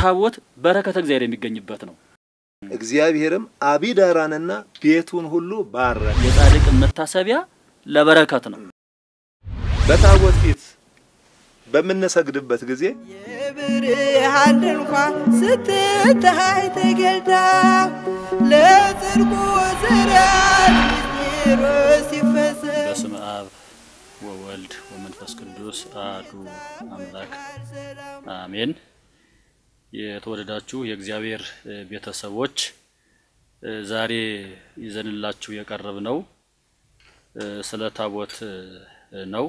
ታቦት በረከተ እግዚአብሔር የሚገኝበት ነው። እግዚአብሔርም አቢዳራንና ቤቱን ሁሉ ባረ የጻድቅ መታሰቢያ ለበረከት ነው። በታቦት ፊት በምንሰግድበት ጊዜ የብርሃን ድንኳን ስትታይ ተገልታ ለጽድቁ ስራት ሲፈጸም በስመ አብ ወወልድ ወመንፈስ ቅዱስ አሐዱ አምላክ አሜን። የተወደዳችሁ የእግዚአብሔር ቤተሰቦች ዛሬ ይዘንላችሁ ነው ስለ ታቦት ነው።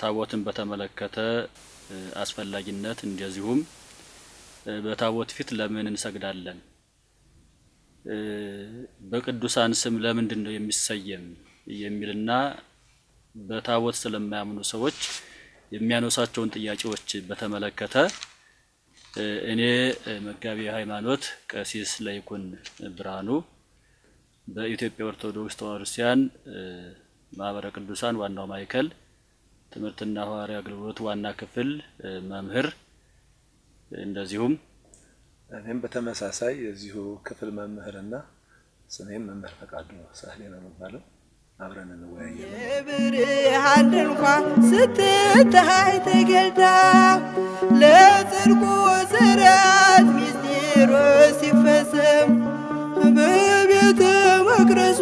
ታቦትን በተመለከተ አስፈላጊነት እንደዚሁም በታቦት ፊት ለምን እንሰግዳለን፣ በቅዱሳን ስም ለምንድን ነው የሚሰየም የሚልና በታቦት ስለማያምኑ ሰዎች የሚያነሳቸውን ጥያቄዎች በተመለከተ እኔ መጋቢ ሃይማኖት ቀሲስ ለይኩን ብርሃኑ በኢትዮጵያ ኦርቶዶክስ ተዋሕዶ ክርስቲያን ማህበረ ቅዱሳን ዋናው ማዕከል ትምህርትና ሐዋሪ አገልግሎት ዋና ክፍል መምህር፣ እንደዚሁም እኔም በተመሳሳይ የዚሁ ክፍል መምህርና ስሜም መምህር ፈቃዱ ሳህሌ ነው የሚባለው። አብረን እንወያየ። የብርሃን ድንኳን ስትታይ ተገልጣ ለጽድቁ ሲፈጸም በቤተ መቅደሱ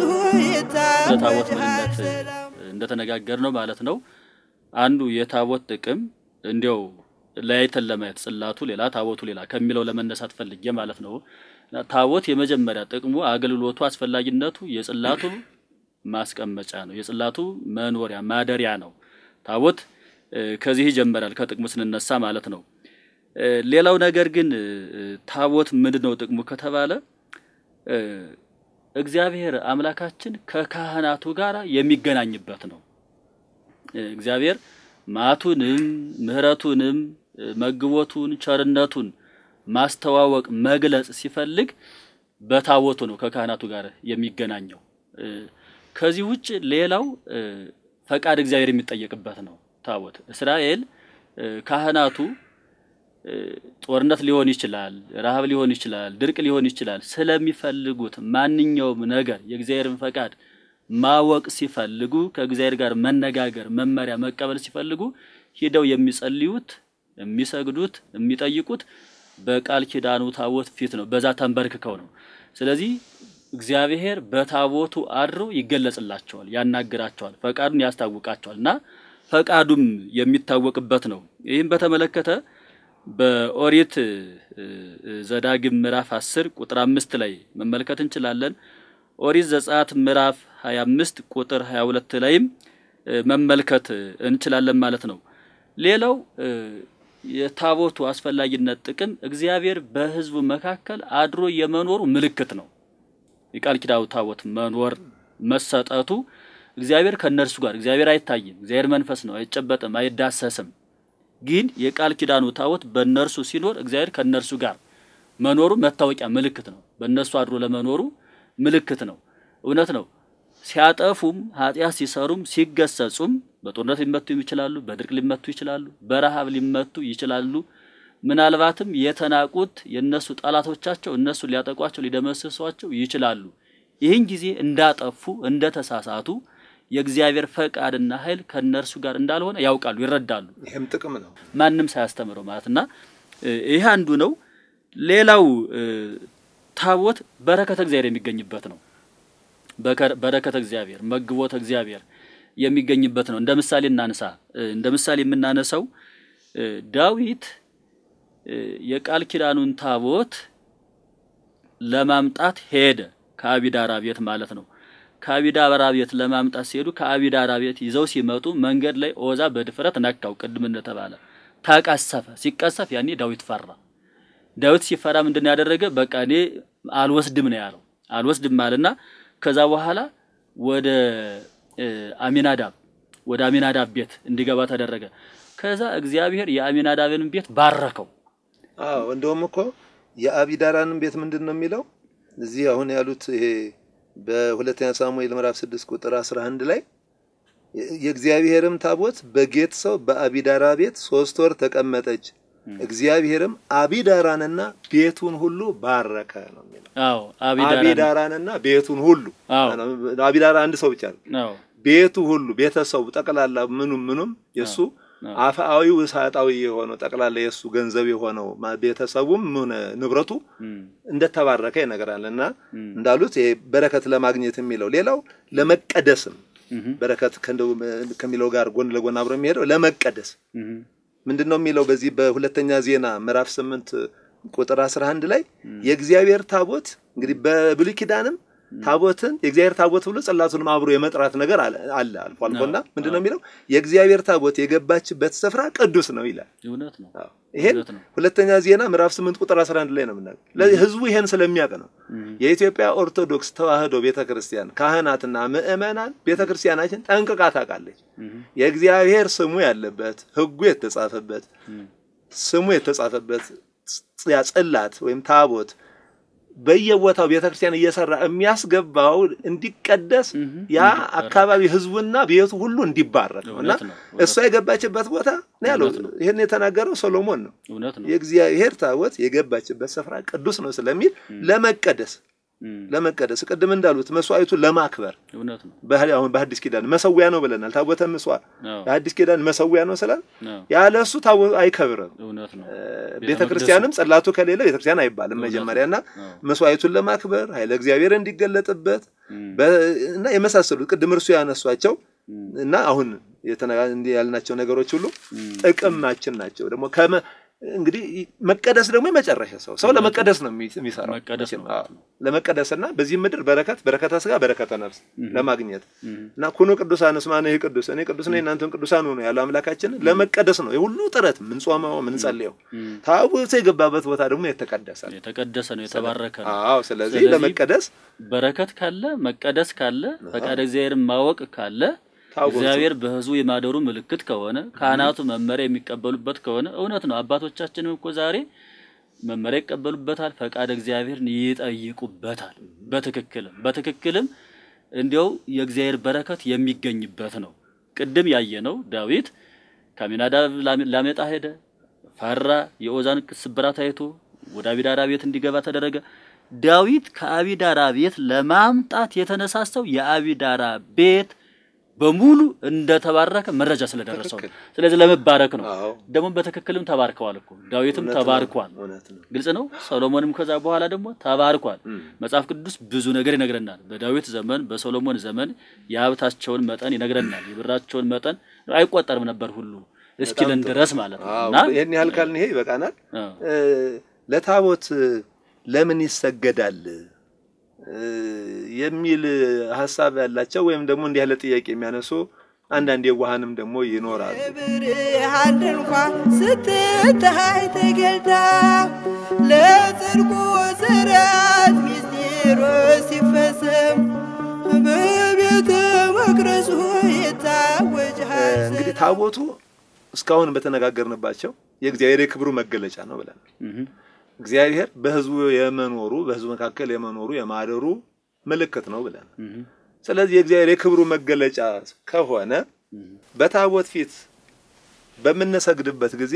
እንደተነጋገር ነው ማለት ነው። አንዱ የታቦት ጥቅም እንዲያው ለያይተን ለማየት ጽላቱ ሌላ ታቦቱ ሌላ ከሚለው ለመነሳት ፈልጌ ማለት ነው። ታቦት የመጀመሪያ ጥቅሙ አገልግሎቱ፣ አስፈላጊነቱ የጽላቱ ማስቀመጫ ነው፣ የጽላቱ መኖሪያ ማደሪያ ነው። ታቦት ከዚህ ይጀምራል ከጥቅሙ ስንነሳ ማለት ነው። ሌላው ነገር ግን ታቦት ምንድን ነው ጥቅሙ ከተባለ እግዚአብሔር አምላካችን ከካህናቱ ጋር የሚገናኝበት ነው። እግዚአብሔር ማቱንም ምሕረቱንም መግቦቱን ቸርነቱን ማስተዋወቅ መግለጽ ሲፈልግ በታቦቱ ነው ከካህናቱ ጋር የሚገናኘው። ከዚህ ውጭ ሌላው ፈቃድ እግዚአብሔር የሚጠየቅበት ነው። ታቦት እስራኤል ካህናቱ ጦርነት ሊሆን ይችላል፣ ረሃብ ሊሆን ይችላል፣ ድርቅ ሊሆን ይችላል። ስለሚፈልጉት ማንኛውም ነገር የእግዚአብሔርን ፈቃድ ማወቅ ሲፈልጉ፣ ከእግዚአብሔር ጋር መነጋገር፣ መመሪያ መቀበል ሲፈልጉ ሂደው የሚጸልዩት፣ የሚሰግዱት፣ የሚጠይቁት በቃል ኪዳኑ ታቦት ፊት ነው። በዛ ተንበርክከው ነው። ስለዚህ እግዚአብሔር በታቦቱ አድሮ ይገለጽላቸዋል፣ ያናግራቸዋል፣ ፈቃዱን ያስታውቃቸዋል እና ፈቃዱም የሚታወቅበት ነው። ይህም በተመለከተ በኦሪት ዘዳግም ምዕራፍ 10 ቁጥር 5 ላይ መመልከት እንችላለን። ኦሪት ዘጸአት ምዕራፍ 25 ቁጥር 22 ላይም መመልከት እንችላለን ማለት ነው። ሌላው የታቦቱ አስፈላጊነት ጥቅም እግዚአብሔር በሕዝቡ መካከል አድሮ የመኖሩ ምልክት ነው። የቃል ኪዳው ታቦት መኖር መሰጠቱ እግዚአብሔር ከእነርሱ ጋር እግዚአብሔር አይታይም። እግዚአብሔር መንፈስ ነው፣ አይጨበጥም፣ አይዳሰስም። ግን የቃል ኪዳኑ ታቦት በእነርሱ ሲኖር እግዚአብሔር ከእነርሱ ጋር መኖሩ መታወቂያ ምልክት ነው። በእነሱ አድሮ ለመኖሩ ምልክት ነው። እውነት ነው። ሲያጠፉም ኃጢአት ሲሰሩም ሲገሰጹም በጦርነት ሊመቱ ይችላሉ፣ በድርቅ ሊመቱ ይችላሉ፣ በረሃብ ሊመቱ ይችላሉ። ምናልባትም የተናቁት የነሱ ጠላቶቻቸው እነሱ ሊያጠቋቸው ሊደመስሷቸው ይችላሉ። ይህን ጊዜ እንዳጠፉ እንደተሳሳቱ የእግዚአብሔር ፈቃድና ኃይል ከእነርሱ ጋር እንዳልሆነ ያውቃሉ፣ ይረዳሉ። ይህም ጥቅም ነው፣ ማንም ሳያስተምረው ማለት እና ይህ አንዱ ነው። ሌላው ታቦት በረከተ እግዚአብሔር የሚገኝበት ነው። በረከተ እግዚአብሔር መግቦት እግዚአብሔር የሚገኝበት ነው። እንደ ምሳሌ እናንሳ። እንደ ምሳሌ የምናነሳው ዳዊት የቃል ኪዳኑን ታቦት ለማምጣት ሄደ። ከአቢዳራ ቤት ማለት ነው። ከአቢዳራ ቤት ለማምጣት ሲሄዱ ከአቢዳራ ቤት ይዘው ሲመጡ መንገድ ላይ ኦዛ በድፍረት ነካው። ቅድም እንደተባለ ተቀሰፈ። ሲቀሰፍ ያኔ ዳዊት ፈራ። ዳዊት ሲፈራ ምንድን ያደረገ? በቃ እኔ አልወስድም ነው ያለው። አልወስድም ማለትና ከዛ በኋላ ወደ አሚናዳብ ወደ አሚናዳብ ቤት እንዲገባ ተደረገ። ከዛ እግዚአብሔር የአሚናዳብን ቤት ባረከው። አዎ እንደውም እኮ የአቢዳራንም ቤት ምንድን ነው የሚለው እዚህ አሁን ያሉት ይሄ በሁለተኛ ሳሙኤል ምዕራፍ 6 ቁጥር 11 ላይ የእግዚአብሔርም ታቦት በጌት ሰው በአቢዳራ ቤት ሶስት ወር ተቀመጠች። እግዚአብሔርም አቢዳራንና ቤቱን ሁሉ ባረከ ነው የሚለው። አዎ አቢዳራንና ቤቱን ሁሉ አቢዳራ አንድ ሰው ብቻ ነው። ቤቱ ሁሉ ቤተሰቡ ጠቅላላ ምኑም ምኑም የእሱ አፍአዊው እሳጣዊ የሆነው ጠቅላላ የእሱ ገንዘብ የሆነው ቤተሰቡም ምን ንብረቱ እንደተባረከ ይነግራል። እና እንዳሉት ይሄ በረከት ለማግኘት የሚለው ሌላው ለመቀደስም በረከት ከሚለው ጋር ጎን ለጎን አብሮ የሚሄደው ለመቀደስ ምንድን ነው የሚለው በዚህ በሁለተኛ ዜና ምዕራፍ ስምንት ቁጥር አስራ አንድ ላይ የእግዚአብሔር ታቦት እንግዲህ በብሉይ ኪዳንም ታቦትን የእግዚአብሔር ታቦት ብሎ ጽላቱንም አብሮ የመጥራት ነገር አለ አልፎ አልፎና ምንድን ነው የሚለው የእግዚአብሔር ታቦት የገባችበት ስፍራ ቅዱስ ነው ይላል። እውነት ነው። ይሄን ሁለተኛ ዜና ምዕራፍ ስምንት ቁጥር አንድ ላይ ነው የምናገር። ህዝቡ ይሄን ስለሚያውቅ ነው የኢትዮጵያ ኦርቶዶክስ ተዋህዶ ቤተክርስቲያን ካህናትና ምእመናን ቤተክርስቲያናችን ጠንቅቃ ታውቃለች። የእግዚአብሔር ስሙ ያለበት ህጉ የተጻፈበት ስሙ የተጻፈበት ጽላት ወይም ታቦት በየቦታው ቤተክርስቲያን እየሰራ የሚያስገባው እንዲቀደስ ያ አካባቢ ህዝቡና ቤቱ ሁሉ እንዲባረክ ነው እና እሷ የገባችበት ቦታ ነው ያለው። ይህን የተናገረው ሶሎሞን ነው። የእግዚአብሔር ታቦት የገባችበት ስፍራ ቅዱስ ነው ስለሚል ለመቀደስ ለመቀደስ ቅድም እንዳሉት መስዋዕቱ ለማክበር እውነት ነው። በህል አሁን በአዲስ ኪዳን መሰዊያ ነው ብለናል። ታቦተ ምጽዋ በአዲስ ኪዳን መሰዊያ ነው ስላል ያለ እሱ ታቦት አይከብርም። እውነት ነው። ቤተ ክርስቲያንም ከሌለ ቤተ ክርስቲያን አይባልም። መጀመሪያና መስዋዕቱን ለማክበር ኃይለ እግዚአብሔር እንዲገለጥበት እና የመሳሰሉት ቅድም እርሱ ያነሷቸው እና አሁን ያልናቸው ነገሮች ሁሉ ጥቅማችን ናቸው። ደግሞ እንግዲህ መቀደስ ደግሞ የመጨረሻ ሰው ሰው ለመቀደስ ነው የሚሰራው። ለመቀደስና በዚህ ምድር በረከት በረከተ ስጋ በረከተ ነፍስ ለማግኘት እና ኩኑ ቅዱሳን እስማነ ይህ ቅዱስ እኔ ቅዱስ ነኝ እናንተም ቅዱሳን ሆኑ ያለው አምላካችን ለመቀደስ ነው የሁሉ ጥረት ምንጾመው ምንጸልየው። ታቦት የገባበት ቦታ ደግሞ የተቀደሰ ነው የተቀደሰ ነው የተባረከ ነው። አዎ ስለዚህ ለመቀደስ በረከት ካለ መቀደስ ካለ ፈቃደ እግዚአብሔርን ማወቅ ካለ እግዚአብሔር በህዝቡ የማደሩ ምልክት ከሆነ ካህናቱ መመሪያ የሚቀበሉበት ከሆነ እውነት ነው። አባቶቻችንም እኮ ዛሬ መመሪያ ይቀበሉበታል፣ ፈቃድ እግዚአብሔርን ይጠይቁበታል። በትክክልም በትክክልም እንዲያው የእግዚአብሔር በረከት የሚገኝበት ነው። ቅድም ያየነው ዳዊት ከአሚናዳብ ላሜጣ ሄደ፣ ፈራ። የኦዛን ስብራት አይቶ ወደ አቢዳራ ቤት እንዲገባ ተደረገ። ዳዊት ከአቢዳራ ቤት ለማምጣት የተነሳሰው የአቢዳራ ቤት በሙሉ እንደተባረከ መረጃ ስለደረሰው ስለዚህ ለመባረክ ነው። ደግሞ በትክክልም ተባርከዋል እኮ ዳዊትም ተባርኳል፣ ግልጽ ነው። ሰሎሞንም ከዛ በኋላ ደግሞ ተባርኳል። መጽሐፍ ቅዱስ ብዙ ነገር ይነግረናል። በዳዊት ዘመን፣ በሰሎሞን ዘመን የሀብታቸውን መጠን ይነግረናል። የብራቸውን መጠን አይቆጠርም ነበር ሁሉ እስኪልን ድረስ ማለት ነው። ይህን ያህል ካልን ይሄ ይበቃናል። ለታቦት ለምን ይሰገዳል? የሚል ሀሳብ ያላቸው ወይም ደግሞ እንዲህ ያለ ጥያቄ የሚያነሱ አንዳንድ የዋሃንም ደግሞ ይኖራሉ። ብርሃን እንኳ ስትታይ ተገልጣ ለጽድቁ ስርዓት ሚስጢሩ ሲፈጸም በቤተ መቅደሱ ይታወጃል። እንግዲህ ታቦቱ እስካሁን በተነጋገርንባቸው የእግዚአብሔር የክብሩ መገለጫ ነው ብለናል። እግዚአብሔር በህዝቡ የመኖሩ በህዝቡ መካከል የመኖሩ የማደሩ ምልክት ነው ብለን ስለዚህ የእግዚአብሔር የክብሩ መገለጫ ከሆነ በታቦት ፊት በምንሰግድበት ጊዜ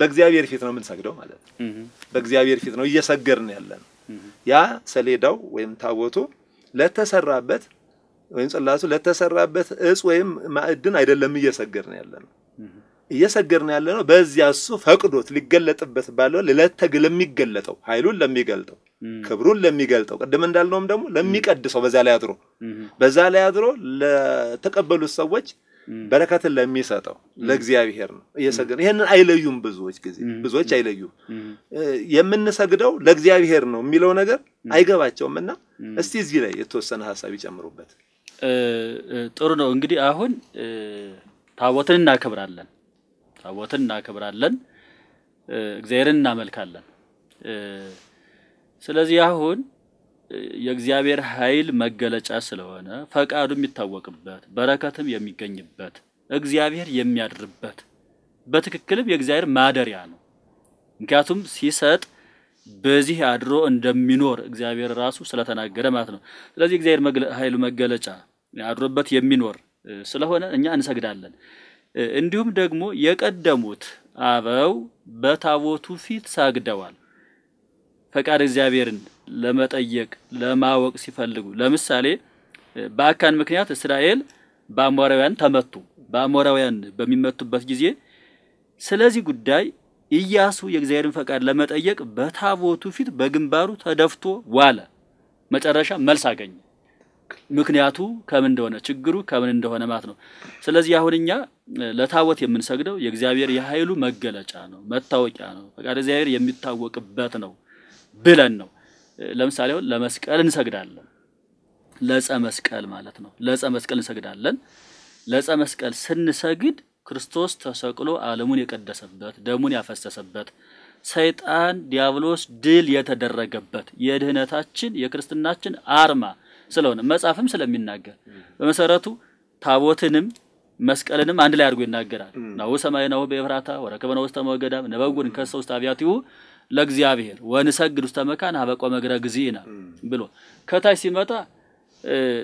በእግዚአብሔር ፊት ነው የምንሰግደው ማለት ነው። በእግዚአብሔር ፊት ነው እየሰገድን ያለን። ያ ሰሌዳው ወይም ታቦቱ ለተሰራበት ወይም ጽላቱ ለተሰራበት እጽ ወይም ማዕድን አይደለም እየሰገድን ያለን። እየሰገድን ያለ ነው። በዚያ እሱ ፈቅዶት ሊገለጥበት ባለው ለለተግ ለሚገለጠው ኃይሉን ለሚገልጠው ክብሩን ለሚገልጠው ቅድም እንዳልነውም ደግሞ ለሚቀድሰው በዛ ላይ አድሮ በዛ ላይ አድሮ ለተቀበሉት ሰዎች በረከትን ለሚሰጠው ለእግዚአብሔር ነው እየሰገድን። ይህንን አይለዩም ብዙዎች ጊዜ ብዙዎች አይለዩም። የምንሰግደው ለእግዚአብሔር ነው የሚለው ነገር አይገባቸውም። እና እስቲ እዚህ ላይ የተወሰነ ሀሳብ ይጨምሩበት። ጥሩ ነው። እንግዲህ አሁን ታቦትን እናከብራለን ታቦትን እናከብራለን፣ እግዚአብሔርን እናመልካለን። ስለዚህ አሁን የእግዚአብሔር ኃይል መገለጫ ስለሆነ ፈቃዱ የሚታወቅበት በረከትም የሚገኝበት እግዚአብሔር የሚያድርበት በትክክልም የእግዚአብሔር ማደሪያ ነው። ምክንያቱም ሲሰጥ በዚህ አድሮ እንደሚኖር እግዚአብሔር ራሱ ስለተናገረ ማለት ነው። ስለዚህ እግዚአብሔር ኃይሉ መገለጫ አድሮበት የሚኖር ስለሆነ እኛ እንሰግዳለን። እንዲሁም ደግሞ የቀደሙት አበው በታቦቱ ፊት ሰግደዋል። ፈቃድ እግዚአብሔርን ለመጠየቅ ለማወቅ ሲፈልጉ ለምሳሌ በአካን ምክንያት እስራኤል በአሞራውያን ተመቱ። በአሞራውያን በሚመቱበት ጊዜ ስለዚህ ጉዳይ ኢያሱ የእግዚአብሔርን ፈቃድ ለመጠየቅ በታቦቱ ፊት በግንባሩ ተደፍቶ ዋለ። መጨረሻ መልስ አገኘ። ምክንያቱ ከምን እንደሆነ ችግሩ ከምን እንደሆነ ማለት ነው። ስለዚህ አሁን እኛ ለታቦት የምንሰግደው የእግዚአብሔር የኃይሉ መገለጫ ነው፣ መታወቂያ ነው፣ ፈቃደ እግዚአብሔር የሚታወቅበት ነው ብለን ነው። ለምሳሌ አሁን ለመስቀል እንሰግዳለን፣ ለጸ መስቀል ማለት ነው። ለጸ መስቀል እንሰግዳለን። ለጸ መስቀል ስንሰግድ ክርስቶስ ተሰቅሎ ዓለሙን የቀደሰበት ደሙን ያፈሰሰበት ሰይጣን ዲያብሎስ ድል የተደረገበት የድህነታችን የክርስትናችን አርማ ስለሆነ መጽሐፍም ስለሚናገር በመሰረቱ ታቦትንም መስቀልንም አንድ ላይ አድርጎ ይናገራል። ናሁ ሰማይ ናሁ በኤፍራታ ወረከበ ናሁ ውስተ መገዳም ነበጉን ከሰ ውስተ አብያቲሁ ለእግዚአብሔር ወንሰግድ ውስተ መካን ሀበቆ መግረ ግዚእነ ብሎ ከታች ሲመጣ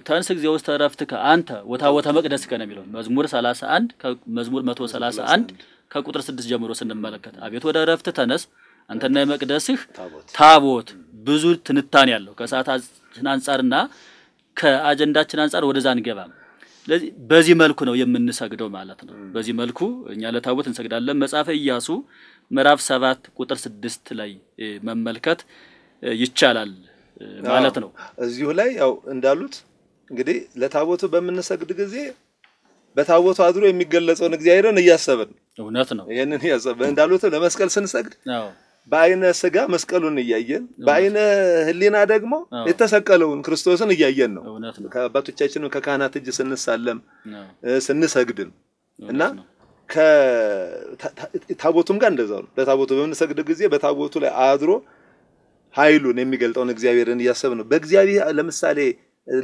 ተንስ ጊዜ ውስጥ ተረፍትከ አንተ ወታቦተ መቅደስ ከነ የሚለው መዝሙር 31 ከመዝሙር 131 ከቁጥር 6 ጀምሮ ስንመለከት አቤት ወደ ረፍት ተነስ አንተና የመቅደስህ ታቦት ብዙ ትንታኔ ያለው ከሰዓት አንጻርና ከአጀንዳችን አንጻር ወደዛ አንገባም። ስለዚህ በዚህ መልኩ ነው የምንሰግደው ማለት ነው። በዚህ መልኩ እኛ ለታቦት እንሰግዳለን። መጽሐፈ ኢያሱ ምዕራፍ ሰባት ቁጥር ስድስት ላይ መመልከት ይቻላል ማለት ነው። እዚሁ ላይ ያው እንዳሉት እንግዲህ ለታቦቱ በምንሰግድ ጊዜ በታቦቱ አድሮ የሚገለጸውን እግዚአብሔርን እያሰብን እውነት ነው። ይህንን እያሰብን እንዳሉት ለመስቀል ስንሰግድ በአይነ ስጋ መስቀሉን እያየን በአይነ ህሊና ደግሞ የተሰቀለውን ክርስቶስን እያየን ነው። ከአባቶቻችን ከካህናት እጅ ስንሳለም ስንሰግድን እና ታቦቱም ጋር እንደዛው ነው። ለታቦቱ በምንሰግድ ጊዜ በታቦቱ ላይ አድሮ ኃይሉን የሚገልጠውን እግዚአብሔርን እያሰብ ነው። በእግዚአብሔር ለምሳሌ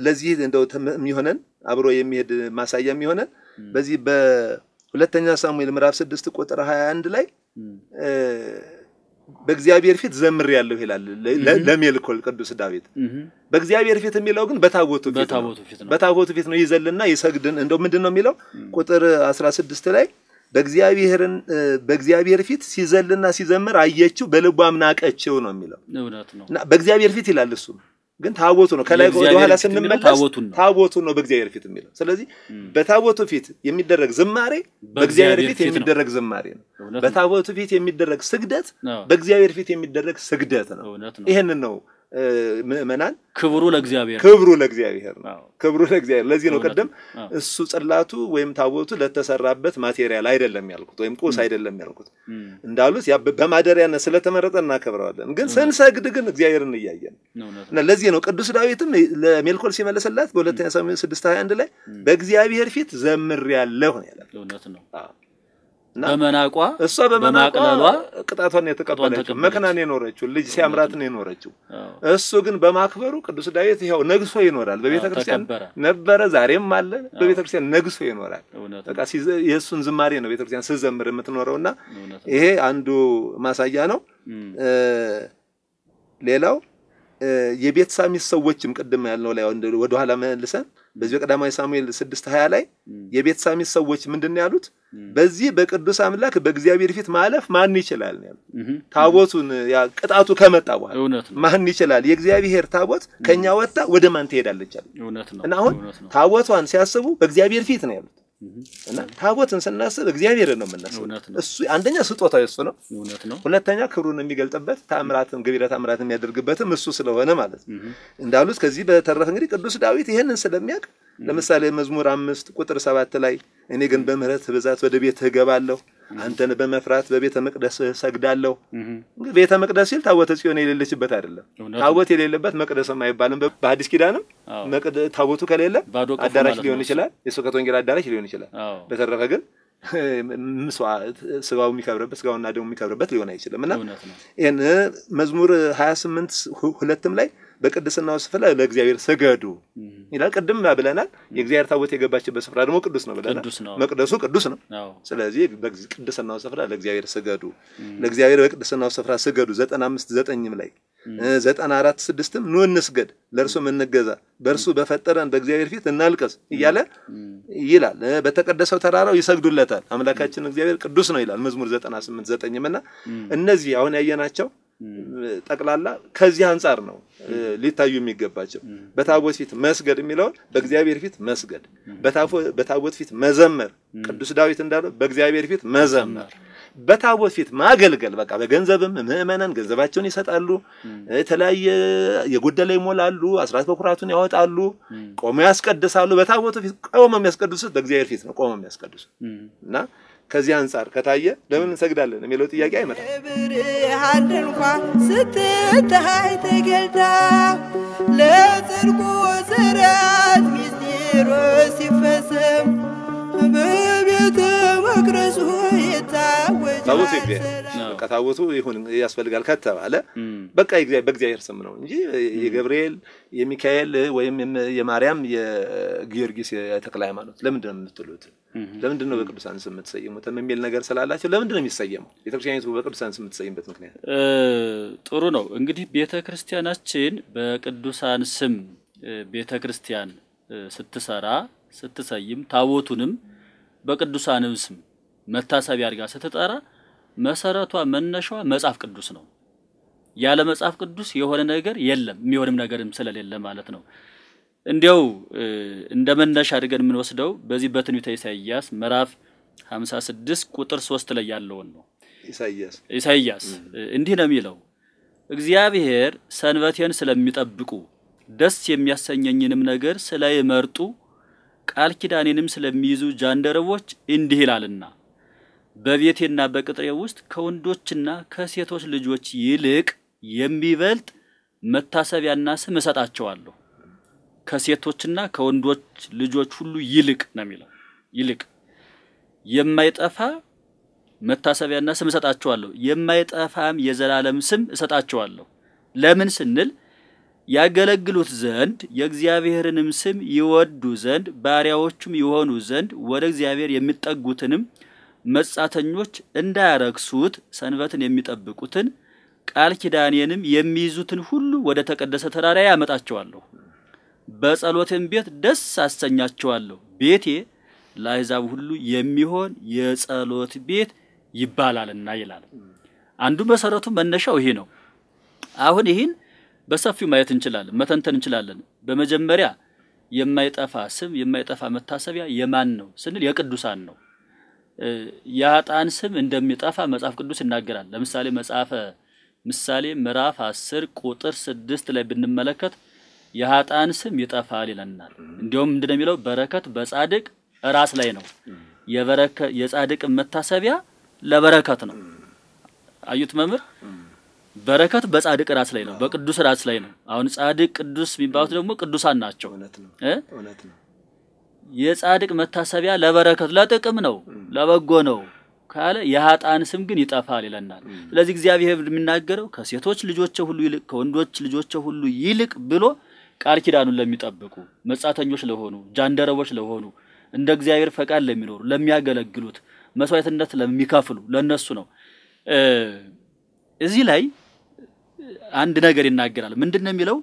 ለዚህ እንደው የሚሆነን አብሮ የሚሄድ ማሳያ የሚሆነን በዚህ በሁለተኛ ሳሙኤል ምዕራፍ ስድስት ቁጥር 21 ላይ በእግዚአብሔር ፊት ዘምር ያለሁ ይላል ለሜልኮል ቅዱስ ዳዊት። በእግዚአብሔር ፊት የሚለው ግን በታቦቱ ፊት ነው። በታቦቱ ፊት ነው ይዘልና ይሰግድን። እንደው ምንድን ነው የሚለው ቁጥር 16 ላይ በእግዚአብሔርን በእግዚአብሔር ፊት ሲዘልና ሲዘምር አየችው፣ በልቧም ናቀችው ነው የሚለው። በእግዚአብሔር ፊት ይላል እሱ ግን ታቦቱ ነው። ከላይ ወደኋላ ስንመለስ ታቦቱ ነው በእግዚአብሔር ፊት የሚለው። ስለዚህ በታቦቱ ፊት የሚደረግ ዝማሬ በእግዚአብሔር ፊት የሚደረግ ዝማሬ ነው። በታቦቱ ፊት የሚደረግ ስግደት በእግዚአብሔር ፊት የሚደረግ ስግደት ነው። ይህንን ነው ምእመናን ክብሩ ለእግዚአብሔር ክብሩ ለእግዚአብሔር ነው። ክብሩ ለእግዚአብሔር ለዚህ ነው ቀደም እሱ ጽላቱ ወይም ታቦቱ ለተሰራበት ማቴሪያል አይደለም ያልኩት ወይም ቁስ አይደለም ያልኩት እንዳሉት በማደሪያነት ስለተመረጠ እናከብረዋለን። ግን ስንሰግድ ግን እግዚአብሔርን እያየን እና ለዚህ ነው ቅዱስ ዳዊትም ለሜልኮል ሲመለስላት በሁለተኛ ሳሙኤል ስድስት ሀያ አንድ ላይ በእግዚአብሔር ፊት ዘምር ነው ያለ። በመናቋ እሷ በመናቋ ቅጣቷን የተቀበለችው መከናን የኖረችው ልጅ ሲያምራትን የኖረችው እሱ ግን በማክበሩ ቅዱስ ዳዊት ይኸው ነግሶ ይኖራል። በቤተ ክርስቲያን ነበረ፣ ዛሬም አለ። በቤተ ክርስቲያን ነግሶ ይኖራል። በቃ የእሱን ዝማሬ ነው ቤተ ክርስቲያን ስትዘምር የምትኖረውና ይሄ አንዱ ማሳያ ነው። ሌላው የቤት ሳሚስ ሰዎችም ቅድም ያልነው ላይ ወደ ኋላ መልሰን በዚህ በቀዳማዊ ሳሙኤል ስድስት ሀያ ላይ የቤት ሳሚስ ሰዎች ምንድን ያሉት? በዚህ በቅዱስ አምላክ በእግዚአብሔር ፊት ማለፍ ማን ይችላል ነው ያሉት። ታቦቱን ቅጣቱ ከመጣ በኋላ ማን ይችላል? የእግዚአብሔር ታቦት ከኛ ወጣ ወደ ማን ትሄዳለች? እና አሁን ታቦቷን ሲያስቡ በእግዚአብሔር ፊት ነው ያሉት። እና ታቦትን ስናስብ እግዚአብሔርን ነው የምናስብ። እሱ አንደኛ ስጦታ የእሱ ነው፣ ሁለተኛ ክብሩን የሚገልጥበት ታምራትን ገቢረ ታምራትን የሚያደርግበትም እሱ ስለሆነ ማለት ነው። እንዳሉት ከዚህ በተረፈ እንግዲህ ቅዱስ ዳዊት ይህንን ስለሚያውቅ ለምሳሌ መዝሙር አምስት ቁጥር ሰባት ላይ እኔ ግን በምህረት ብዛት ወደ ቤትህ እገባለሁ አንተን በመፍራት በቤተ መቅደስ ሰግዳለሁ። ቤተ መቅደስ ሲል ታቦተ ጽዮን የሌለችበት አይደለም። ታቦት የሌለበት መቅደስም አይባልም። በሐዲስ ኪዳንም ታቦቱ ከሌለ አዳራሽ ሊሆን ይችላል፣ የስብከት ወንጌል አዳራሽ ሊሆን ይችላል። በተረፈ ግን ምስዋዕት ስጋው የሚከብርበት ስጋውና ደግሞ የሚከብርበት ሊሆን አይችልም እና ይህን መዝሙር ሀያ ስምንት ሁለትም ላይ በቅድስናው ስፍራ ለእግዚአብሔር ስገዱ ይላል። ቅድም ብለናል፣ የእግዚአብሔር ታቦት የገባችበት ስፍራ ደግሞ ቅዱስ ነው ብለናል። መቅደሱ ቅዱስ ነው። ስለዚህ በቅድስናው ስፍራ ለእግዚአብሔር ስገዱ፣ ለእግዚአብሔር በቅድስናው ስፍራ ስገዱ። ዘጠና አምስት ዘጠኝም ላይ ዘጠና አራት ስድስትም ኑ እንስገድ፣ ለእርሱም እንገዛ፣ በእርሱ በፈጠረን በእግዚአብሔር ፊት እናልቀስ እያለ ይላል። በተቀደሰው ተራራው ይሰግዱለታል። አምላካችን እግዚአብሔር ቅዱስ ነው ይላል መዝሙር ዘጠና ስምንት ዘጠኝም እና እነዚህ አሁን ያየናቸው ጠቅላላ ከዚህ አንጻር ነው ሊታዩ የሚገባቸው። በታቦት ፊት መስገድ የሚለውን በእግዚአብሔር ፊት መስገድ፣ በታቦት ፊት መዘመር፣ ቅዱስ ዳዊት እንዳለው በእግዚአብሔር ፊት መዘመር፣ በታቦት ፊት ማገልገል። በቃ በገንዘብም ምእመናን ገንዘባቸውን ይሰጣሉ፣ የተለያየ የጎደለ ይሞላሉ፣ አስራት በኩራቱን ያወጣሉ፣ ቆመው ያስቀድሳሉ። በታቦቱ ፊት ቆመው የሚያስቀድሱት በእግዚአብሔር ፊት ነው ቆመው የሚያስቀድሱት እና ከዚህ አንጻር ከታየ ለምን እንሰግዳለን የሚለው ጥያቄ አይመጣም። ብርሃን እንኳ ስትታይ ተገልታ ለጽድቁ ስራት ሚስጢሮ ሲፈሰም በቤተ መቅደሱ ታቦቱ በቃ ታቦቱ ይሁን ያስፈልጋል ከተባለ በቃ በእግዚአብሔር ስም ነው እንጂ የገብርኤል የሚካኤል ወይም የማርያም የጊዮርጊስ የተክለ ሃይማኖት ለምንድን ነው የምትሉት? ለምንድን ነው በቅዱሳን ስም የምትሰየሙት የሚል ነገር ስላላቸው ለምንድን ነው የሚሰየመው? ቤተክርስቲያኒቱ በቅዱሳን ስም የምትሰየምበት ምክንያት? ጥሩ ነው እንግዲህ ቤተክርስቲያናችን በቅዱሳን ስም ቤተክርስቲያን ስትሰራ ስትሰይም፣ ታቦቱንም በቅዱሳን ስም መታሰቢያ አድርጋ ስትጠራ መሰረቷ መነሻዋ መጽሐፍ ቅዱስ ነው። ያለ መጽሐፍ ቅዱስ የሆነ ነገር የለም፣ የሚሆንም ነገርም ስለሌለ ማለት ነው። እንዲያው እንደ መነሻ አድርገን የምንወስደው በዚህ በትንቢተ ኢሳይያስ ምዕራፍ 56 ቁጥር 3 ላይ ያለውን ነው። ኢሳይያስ ኢሳይያስ እንዲህ ነው የሚለው እግዚአብሔር ሰንበቴን ስለሚጠብቁ ደስ የሚያሰኘኝንም ነገር ስለይመርጡ ቃል ኪዳኔንም ስለሚይዙ ጃንደረቦች እንዲህ ይላልና በቤቴና በቅጥሬ ውስጥ ከወንዶችና ከሴቶች ልጆች ይልቅ የሚበልጥ መታሰቢያና ስም እሰጣቸዋለሁ ከሴቶችና ከወንዶች ልጆች ሁሉ ይልቅ ነው የሚለው ይልቅ የማይጠፋ መታሰቢያና ስም እሰጣቸዋለሁ፣ የማይጠፋም የዘላለም ስም እሰጣቸዋለሁ። ለምን ስንል ያገለግሉት ዘንድ የእግዚአብሔርንም ስም ይወዱ ዘንድ ባሪያዎቹም የሆኑ ዘንድ ወደ እግዚአብሔር የሚጠጉትንም መጻተኞች እንዳያረክሱት ሰንበትን የሚጠብቁትን ቃል ኪዳኔንም የሚይዙትን ሁሉ ወደ ተቀደሰ ተራራ ያመጣቸዋለሁ በጸሎቴም ቤት ደስ አሰኛቸዋለሁ። ቤቴ ለአሕዛብ ሁሉ የሚሆን የጸሎት ቤት ይባላልና ይላል። አንዱ መሰረቱ መነሻው ይሄ ነው። አሁን ይህን በሰፊው ማየት እንችላለን፣ መተንተን እንችላለን። በመጀመሪያ የማይጠፋ ስም የማይጠፋ መታሰቢያ የማን ነው ስንል የቅዱሳን ነው። የአጣን ስም እንደሚጠፋ መጽሐፍ ቅዱስ ይናገራል። ለምሳሌ መጽሐፈ ምሳሌ ምዕራፍ አስር ቁጥር ስድስት ላይ ብንመለከት የሀጣን ስም ይጠፋል ይለናል። እንዲሁም ምንድን ነው የሚለው? በረከት በጻድቅ ራስ ላይ ነው። የበረከ የጻድቅ መታሰቢያ ለበረከት ነው። አዩት መምህር፣ በረከት በጻድቅ ራስ ላይ ነው፣ በቅዱስ ራስ ላይ ነው። አሁን ጻድቅ ቅዱስ የሚባሉት ደግሞ ቅዱሳን ናቸው። የጻድቅ መታሰቢያ ለበረከት ለጥቅም ነው፣ ለበጎ ነው ካለ የሀጣን ስም ግን ይጠፋል ይለናል። ስለዚህ እግዚአብሔር የሚናገረው ከሴቶች ልጆች ሁሉ ይልቅ ከወንዶች ልጆች ሁሉ ይልቅ ብሎ ቃል ኪዳኑን ለሚጠብቁ መጻተኞች ለሆኑ ጃንደረቦች ለሆኑ እንደ እግዚአብሔር ፈቃድ ለሚኖሩ ለሚያገለግሉት መስዋዕትነት ለሚከፍሉ ለነሱ ነው። እዚህ ላይ አንድ ነገር ይናገራል። ምንድን ነው የሚለው?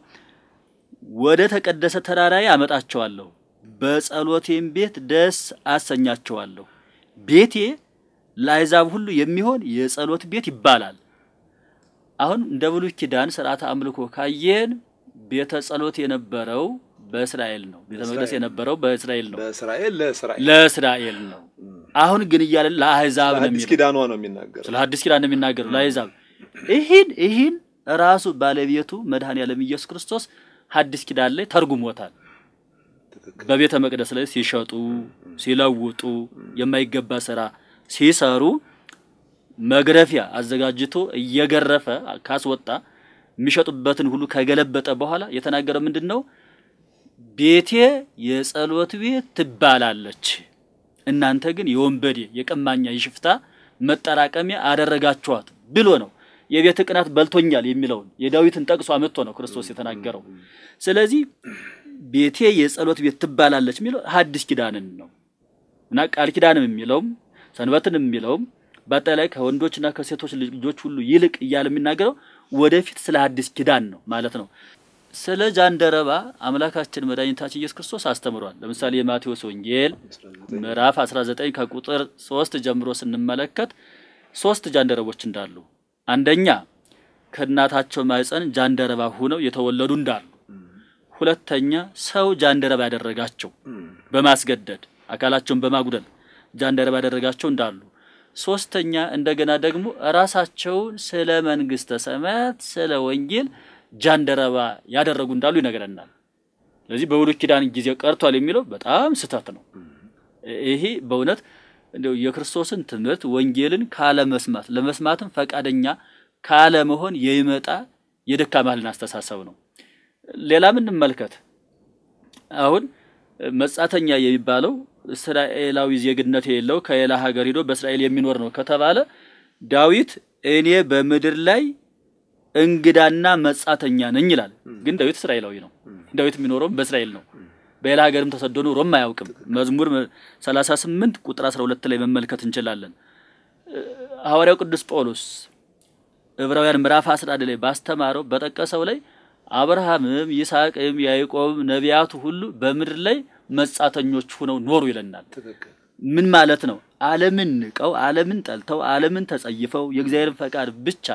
ወደ ተቀደሰ ተራራዬ አመጣቸዋለሁ፣ በጸሎቴም ቤት ደስ አሰኛቸዋለሁ። ቤቴ ለአሕዛብ ሁሉ የሚሆን የጸሎት ቤት ይባላል። አሁን እንደ ብሉይ ኪዳን ስርዓተ አምልኮ ካየን ቤተ ጸሎት የነበረው በእስራኤል ነው። ቤተ መቅደስ የነበረው በእስራኤል ነው። ለእስራኤል ነው። አሁን ግን እያለ ለአህዛብ ነው የሚናገረው። ስለ ሐዲስ ኪዳን ነው የሚናገረው ለአህዛብ። ይህን ይህን ራሱ ባለቤቱ መድኃኔ ዓለም ኢየሱስ ክርስቶስ ሐዲስ ኪዳን ላይ ተርጉሞታል። በቤተ መቅደስ ላይ ሲሸጡ፣ ሲለውጡ፣ የማይገባ ስራ ሲሰሩ መግረፊያ አዘጋጅቶ እየገረፈ ካስወጣ የሚሸጡበትን ሁሉ ከገለበጠ በኋላ የተናገረ ምንድን ነው? ቤቴ የጸሎት ቤት ትባላለች፣ እናንተ ግን የወንበዴ የቀማኛ የሽፍታ መጠራቀሚያ አደረጋችኋት ብሎ ነው። የቤት ቅናት በልቶኛል የሚለውን የዳዊትን ጠቅሶ አመጥቶ ነው ክርስቶስ የተናገረው። ስለዚህ ቤቴ የጸሎት ቤት ትባላለች የሚለው ሐዲስ ኪዳንን ነው እና ቃል ኪዳንም የሚለውም ሰንበትን የሚለውም በአጠቃላይ ከወንዶችና ከሴቶች ልጆች ሁሉ ይልቅ እያለ የሚናገረው ወደፊት ስለ አዲስ ኪዳን ነው ማለት ነው። ስለ ጃንደረባ አምላካችን መድኃኒታችን ኢየሱስ ክርስቶስ አስተምሯል። ለምሳሌ የማቴዎስ ወንጌል ምዕራፍ 19 ከቁጥር 3 ጀምሮ ስንመለከት ሶስት ጃንደረቦች እንዳሉ፣ አንደኛ ከእናታቸው ማይፀን ጃንደረባ ሁነው የተወለዱ እንዳሉ፣ ሁለተኛ ሰው ጃንደረባ ያደረጋቸው በማስገደድ አካላቸውን በማጉደል ጃንደረባ ያደረጋቸው እንዳሉ ሶስተኛ እንደገና ደግሞ ራሳቸውን ስለ መንግስተ ሰማያት ስለ ወንጌል ጃንደረባ ያደረጉ እንዳሉ ይነግረናል። ስለዚህ በብሉይ ኪዳን ጊዜ ቀርቷል የሚለው በጣም ስህተት ነው። ይሄ በእውነት እንደው የክርስቶስን ትምህርት ወንጌልን ካለመስማት ለመስማትም ፈቃደኛ ካለመሆን የሚመጣ የደካማልን አስተሳሰብ ነው። ሌላ እንመልከት። አሁን መጻተኛ የሚባለው እስራኤላዊ ዜግነት የሌለው ከሌላ ሀገር ሂዶ በእስራኤል የሚኖር ነው ከተባለ ዳዊት እኔ በምድር ላይ እንግዳና መጻተኛ ነኝ ይላል። ግን ዳዊት እስራኤላዊ ነው። ዳዊት የሚኖረውም በእስራኤል ነው። በሌላ ሀገርም ተሰዶ ኖሮም አያውቅም። መዝሙር 38 ቁጥር 12 ላይ መመልከት እንችላለን። ሐዋርያው ቅዱስ ጳውሎስ ዕብራውያን ምዕራፍ 11 ላይ ባስተማረው በጠቀሰው ላይ አብርሃምም ይስሐቅም ያዕቆብም ነቢያቱ ሁሉ በምድር ላይ መጻተኞች ሆነው ኖሩ ይለናል። ምን ማለት ነው? ዓለምን ንቀው፣ ዓለምን ጠልተው፣ ዓለምን ተጸይፈው የእግዚአብሔርን ፈቃድ ብቻ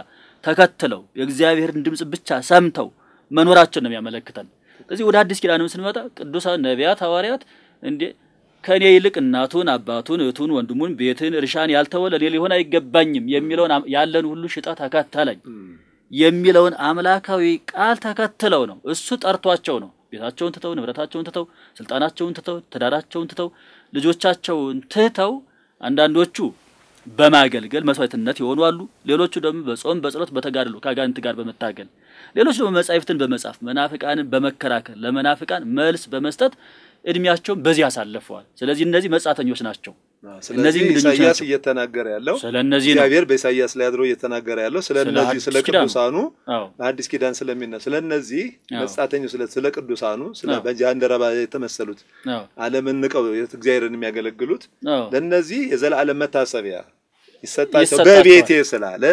ተከትለው የእግዚአብሔርን ድምፅ ብቻ ሰምተው መኖራቸውን ነው የሚያመለክተን። እዚህ ወደ አዲስ ኪዳንም ስንመጣ ቅዱሳን ነቢያት፣ ሐዋርያት እንዴ ከኔ ይልቅ እናቱን፣ አባቱን፣ እህቱን፣ ወንድሙን፣ ቤትን፣ እርሻን ያልተወ ለእኔ ሊሆን አይገባኝም የሚለውን ያለን ሁሉ ሽጣ ተከተለኝ የሚለውን አምላካዊ ቃል ተከትለው ነው እሱ ጠርቷቸው ነው ቤታቸውን ትተው ንብረታቸውን ትተው ስልጣናቸውን ትተው ትዳራቸውን ትተው ልጆቻቸውን ትተው አንዳንዶቹ በማገልገል መስዋዕትነት የሆኑ አሉ። ሌሎቹ ደግሞ በጾም በጸሎት በተጋድሎ ከአጋንንት ጋር በመታገል ሌሎቹ ደግሞ መጻሕፍትን በመጻፍ መናፍቃንን በመከራከል ለመናፍቃን መልስ በመስጠት እድሜያቸውን በዚህ ያሳልፈዋል። ስለዚህ እነዚህ መጻተኞች ናቸው። ስለዚህ ኢሳያስ እየተናገረ ያለው ስለ እነዚህ እግዚአብሔር በኢሳያስ ላይ አድሮ እየተናገረ ያለው ስለ እነዚህ ስለ ቅዱሳኑ አዲስ ኪዳን ስለሚነ ስለ እነዚህ መጻተኞች ስለ ቅዱሳኑ ስለ ባልንጀራባ የተመሰሉት ዓለምን ንቀው እግዚአብሔርን የሚያገለግሉት ለእነዚህ የዘላለም መታሰቢያ ይሰጣቸው በቤቴ ስላለ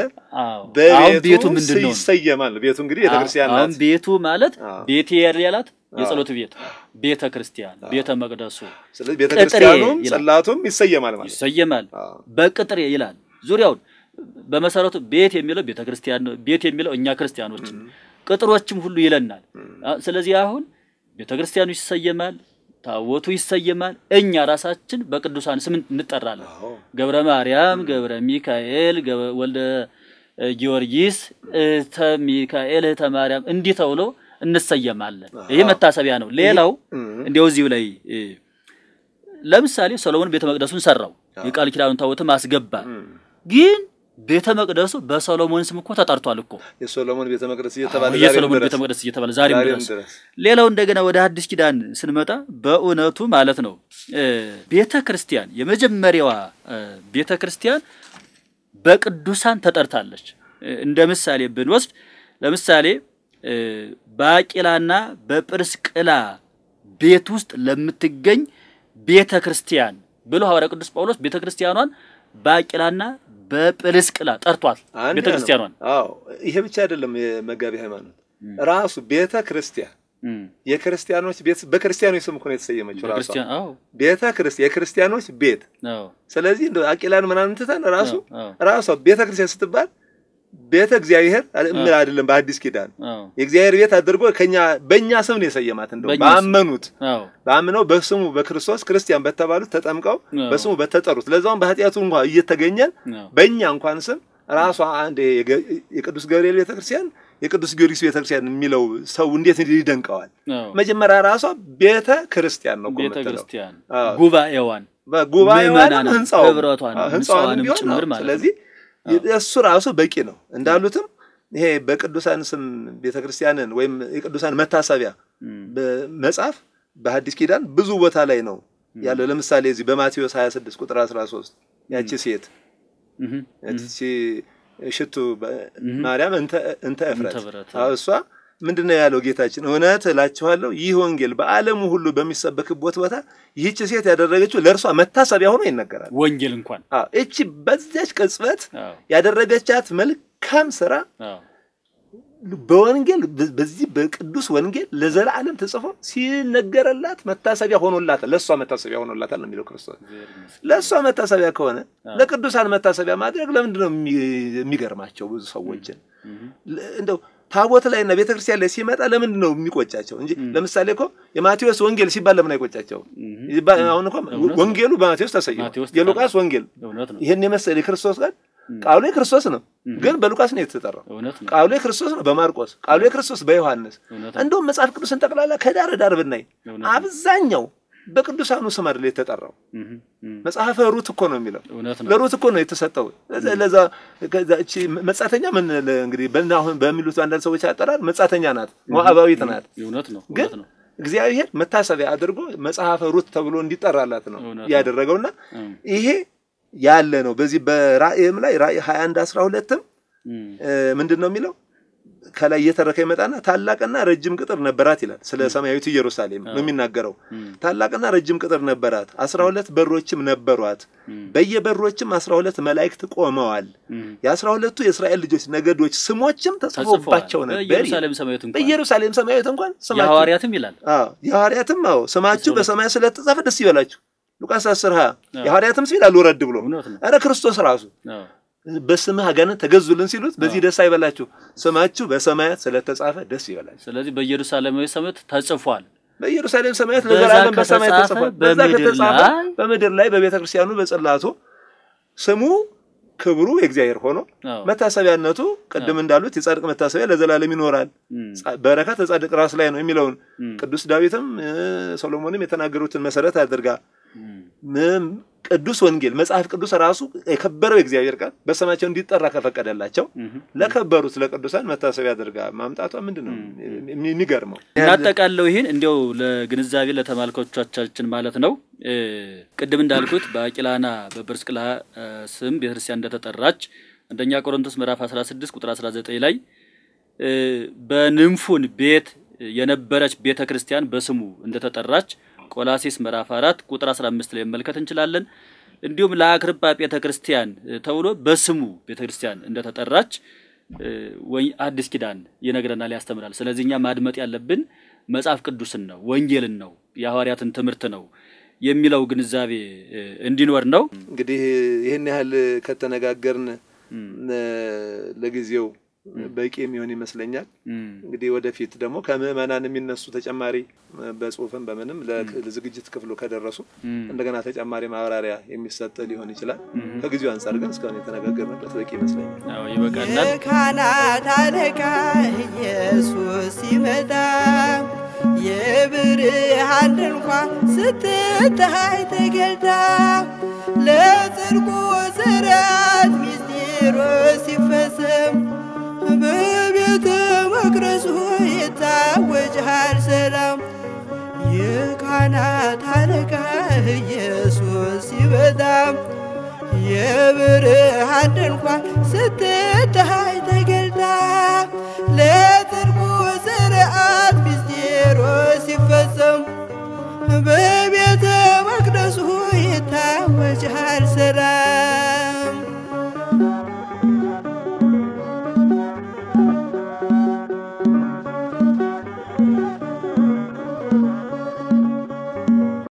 በቤቱ ምንድነው ይሰየማል። ቤቱ እንግዲህ ቤተክርስቲያን ናት። ቤቱ ማለት ቤቴ ያላት የጸሎት ቤት ቤተ ክርስቲያን ቤተ መቅደሱ። ስለዚህ ቤተ ጸላቱም ይሰየማል ማለት ይሰየማል። በቅጥሬ ይላል ዙሪያውን በመሰረቱ ቤት የሚለው ቤተ ክርስቲያን ቤት የሚለው እኛ ክርስቲያኖች ቅጥሮችም ሁሉ ይለናል። ስለዚህ አሁን ቤተ ክርስቲያኑ ይሰየማል ታቦቱ ይሰየማል። እኛ ራሳችን በቅዱሳን ስም እንጠራለን። ገብረ ማርያም፣ ገብረ ሚካኤል፣ ወልደ ጊዮርጊስ፣ እህተ ሚካኤል፣ እህተ ማርያም እንዲህ ተብሎ እንሰየማለን። ይህ መታሰቢያ ነው። ሌላው እንዲያው እዚሁ ላይ ለምሳሌ ሰሎሞን ቤተ መቅደሱን ሰራው፣ የቃል ኪዳኑን ታቦትም አስገባ ግን ቤተ መቅደሱ በሶሎሞን ስም እኮ ተጠርቷል እኮ የሶሎሞን ቤተ መቅደስ እየተባለ የሶሎሞን ቤተ መቅደስ እየተባለ ዛሬም ድረስ። ሌላው እንደገና ወደ አዲስ ኪዳን ስንመጣ በእውነቱ ማለት ነው ቤተ ክርስቲያን የመጀመሪያዋ ቤተ ክርስቲያን በቅዱሳን ተጠርታለች። እንደ ምሳሌ ብንወስድ ለምሳሌ በአቂላና በጵርስቅላ ቤት ውስጥ ለምትገኝ ቤተ ክርስቲያን ብሎ ሐዋርያ ቅዱስ ጳውሎስ ቤተ ክርስቲያኗን በአቂላና በጵርስቅላ ጠርቷል ቤተ ክርስቲያኗን። አዎ ይሄ ብቻ አይደለም የመጋቢ ሃይማኖት ራሱ ቤተ ክርስቲያን የክርስቲያኖች ቤት በክርስቲያኖች ስም እኮ ነው የተሰየመችው። ቤተ ክርስቲያን የክርስቲያኖች ቤት። ስለዚህ አቂላን ምናምን ትተን ራሱ ራሷ ቤተ ክርስቲያን ስትባል ቤተ እግዚአብሔር እምል አይደለም። በአዲስ ኪዳን የእግዚአብሔር ቤት አድርጎ ከኛ በእኛ ስም ነው የሰየማት። እንደውም ባመኑት ባምነው በስሙ በክርስቶስ ክርስቲያን በተባሉት ተጠምቀው በስሙ በተጠሩት ለዛውም በኃጢአቱ እንኳ እየተገኘን በእኛ እንኳን ስም ራሷ አንድ የቅዱስ ገብርኤል ቤተክርስቲያን የቅዱስ ጊዮርጊስ ቤተክርስቲያን የሚለው ሰው እንዴት ይደንቀዋል? መጀመሪያ ራሷ ቤተ ክርስቲያን ነው ቤተ ክርስቲያን ጉባኤዋን ጉባኤዋን ህንጻው ህንጻዋንም ጭምር ማለት ስለዚህ እሱ ራሱ በቂ ነው። እንዳሉትም ይሄ በቅዱሳን ስም ቤተክርስቲያንን ወይም የቅዱሳን መታሰቢያ መጽሐፍ በሐዲስ ኪዳን ብዙ ቦታ ላይ ነው ያለው። ለምሳሌ እዚህ በማቴዎስ 26 ቁጥር 13 ያቺ ሴት ሽቱ ማርያም እንተ እፍረት እሷ ምንድን ነው ያለው ጌታችን? እውነት እላችኋለሁ ይህ ወንጌል በዓለሙ ሁሉ በሚሰበክበት ቦታ ይህች ሴት ያደረገችው ለእርሷ መታሰቢያ ሆኖ ይነገራል። ወንጌል እንኳን እቺ በዚያች ቅጽበት ያደረገቻት መልካም ስራ በወንጌል በዚህ በቅዱስ ወንጌል ለዘላለም ተጽፎ ሲነገረላት መታሰቢያ ሆኖላታል። ለእሷ መታሰቢያ ሆኖላታል ነው የሚለው ክርስቶስ። ለእሷ መታሰቢያ ከሆነ ለቅዱሳን መታሰቢያ ማድረግ ለምንድን ነው የሚገርማቸው? ብዙ ሰዎችን እንደው ታቦት ላይና ቤተክርስቲያን ላይ ሲመጣ ለምንድን ነው የሚቆጫቸው? እንጂ ለምሳሌ እኮ የማቴዎስ ወንጌል ሲባል ለምን አይቆጫቸው? አሁን እኮ ወንጌሉ በማቴዎስ ተሰየመ፣ የሉቃስ ወንጌል ይህን የመሰለ የክርስቶስ ቃል ቃሉ የክርስቶስ ነው፣ ግን በሉቃስ ነው የተጠራው። ቃሉ የክርስቶስ ነው በማርቆስ ቃሉ የክርስቶስ በዮሐንስ እንደውም መጽሐፍ ቅዱስን ጠቅላላ ከዳር ዳር ብናይ አብዛኛው በቅዱሳኑ ስም አይደል የተጠራው? መጽሐፈ ሩት እኮ ነው የሚለው። ለሩት እኮ ነው የተሰጠው። ለዛ እቺ መጻተኛ ምን እንግዲህ አሁን በሚሉት አንዳንድ ሰዎች አጠራር መጻተኛ ናት፣ ሞዓባዊት ናት። እውነት ነው ነው። እግዚአብሔር መታሰቢያ አድርጎ መጽሐፈ ሩት ተብሎ እንዲጠራላት ነው ያደረገውና ይሄ ያለ ነው። በዚህ በራእይም ላይ ራእይ 21 12ም ምንድን ነው የሚለው ከላይ እየተረከ ይመጣና ታላቅና ረጅም ቅጥር ነበራት ይላል። ስለ ሰማያዊት ኢየሩሳሌም ነው የሚናገረው። ታላቅና ረጅም ቅጥር ነበራት፣ አስራ ሁለት በሮችም ነበሯት። በየበሮችም አስራ ሁለት መላእክት ቆመዋል። የአስራ ሁለቱ የእስራኤል ልጆች ነገዶች ስሞችም ተጽፎባቸው ነበር። በኢየሩሳሌም ሰማያዊት እንኳን የሐዋርያትም ይላል። የሐዋርያትም አዎ ስማችሁ በሰማይ ስለተጻፈ ደስ ይበላችሁ። ሉቃስ አስር ሀያ የሐዋርያትም ሲል አልወረድ ብሎ ኧረ ክርስቶስ ራሱ በስምህ አጋንንት ተገዙልን ሲሉት በዚህ ደስ አይበላችሁ፣ ስማችሁ በሰማያት ስለተጻፈ ደስ ይበላችሁ። ስለዚህ በኢየሩሳሌማዊ ሰማያት ተጽፏል። በኢየሩሳሌም ሰማያት ለዘላለም በሰማያት ተጽፏል። በዛ ከተጻፈ በምድር ላይ በቤተ ክርስቲያኑ በጽላቱ ስሙ ክብሩ የእግዚአብሔር ሆኖ መታሰቢያነቱ ቅድም እንዳሉት የጻድቅ መታሰቢያ ለዘላለም ይኖራል፣ በረከት ተጻድቅ ራስ ላይ ነው የሚለውን ቅዱስ ዳዊትም ሶሎሞንም የተናገሩትን መሰረት አድርጋ ቅዱስ ወንጌል መጽሐፍ ቅዱስ ራሱ የከበረው እግዚአብሔር ቃል በስማቸው እንዲጠራ ከፈቀደላቸው ለከበሩት ለቅዱሳን መታሰቢያ አድርጋ ማምጣቷ ምንድን ነው የሚገርመው። እናጠቃለው ይህን እንዲው ለግንዛቤ ለተመልካቾቻችን ማለት ነው። ቅድም እንዳልኩት በአቂላና በጵርስቅላ ስም ቤተክርስቲያን እንደተጠራች አንደኛ ቆሮንቶስ ምዕራፍ 16 ቁጥር 19 ላይ በንምፉን ቤት የነበረች ቤተክርስቲያን በስሙ እንደተጠራች ቆላሴስ ምዕራፍ 4 ቁጥር 15 ላይ መመልከት እንችላለን። እንዲሁም ለአክርባ ቤተ ክርስቲያን ተብሎ በስሙ ቤተ ክርስቲያን እንደተጠራች ወይ አዲስ ኪዳን ይነግረናል፣ ያስተምራል። ስለዚህ እኛ ማድመጥ ያለብን መጽሐፍ ቅዱስን ነው፣ ወንጌልን ነው፣ የሐዋርያትን ትምህርት ነው የሚለው ግንዛቤ እንዲኖር ነው። እንግዲህ ይህን ያህል ከተነጋገርን ለጊዜው በቂ የሚሆን ይመስለኛል። እንግዲህ ወደፊት ደግሞ ከምዕመናን የሚነሱ ተጨማሪ በጽሁፍም በምንም ለዝግጅት ክፍሉ ከደረሱ እንደገና ተጨማሪ ማብራሪያ የሚሰጥ ሊሆን ይችላል። ከጊዜው አንጻር ግን እስካሁን የተነጋገርንበት በቂ ይመስለኛል። ይበቃናል። የካህናት አለቃ ኢየሱስ ሲመጣ የብርሃን ስትታይ ተገልጣ ለጽድቁ ስርዓት ሚስጢሮ ሲፈጸም የካህናት አለቃ ኢየሱስ ሲበዛም የብርሃን ድንኳን ስትታይ ተገልጣ ለጽድቁ ስርዓት ምስጢሩ ሲፈጸም በቤተ መቅደሱ ይታወጃል ሰላም